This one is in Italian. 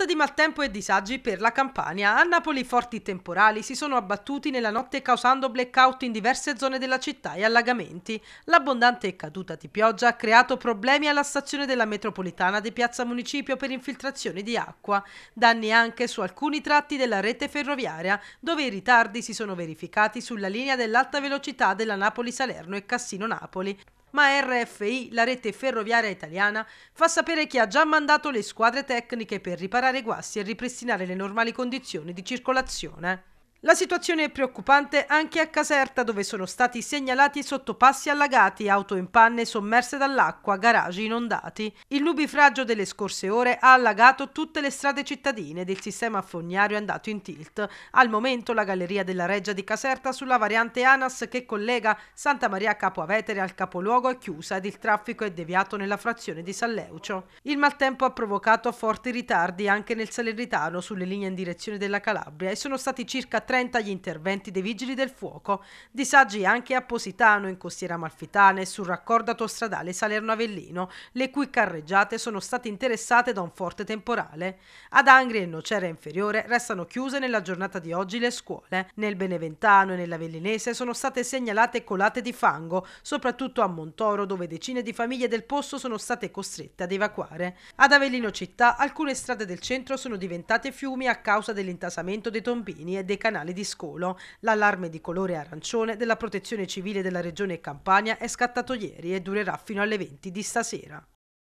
Notte di maltempo e disagi per la Campania. A Napoli forti temporali si sono abbattuti nella notte causando blackout in diverse zone della città e allagamenti. L'abbondante caduta di pioggia ha creato problemi alla stazione della metropolitana di Piazza Municipio per infiltrazioni di acqua, danni anche su alcuni tratti della rete ferroviaria, dove i ritardi si sono verificati sulla linea dell'alta velocità della Napoli-Salerno e Cassino-Napoli ma RFI, la rete ferroviaria italiana, fa sapere che ha già mandato le squadre tecniche per riparare i guasti e ripristinare le normali condizioni di circolazione. La situazione è preoccupante anche a Caserta dove sono stati segnalati sottopassi allagati, auto in panne sommerse dall'acqua, garage inondati. Il nubifragio delle scorse ore ha allagato tutte le strade cittadine ed il sistema fognario è andato in tilt. Al momento la galleria della Reggia di Caserta sulla variante ANAS che collega Santa Maria Capo Avetere al capoluogo è chiusa ed il traffico è deviato nella frazione di San Leucio. Il maltempo ha provocato forti ritardi anche nel Salernitano sulle linee in direzione della Calabria e sono stati circa Trenta gli interventi dei vigili del fuoco, disagi anche a Positano, in costiera malfitana e sul raccordo autostradale Salerno-Avellino, le cui carreggiate sono state interessate da un forte temporale. Ad Angri e Nocera Inferiore restano chiuse nella giornata di oggi le scuole. Nel Beneventano e nell'Avellinese sono state segnalate colate di fango, soprattutto a Montoro dove decine di famiglie del posto sono state costrette ad evacuare. Ad Avellino città alcune strade del centro sono diventate fiumi a causa dell'intasamento dei tombini e dei canali Penale di Scolo. L'allarme di colore arancione della Protezione Civile della Regione Campania è scattato ieri e durerà fino alle 20 di stasera.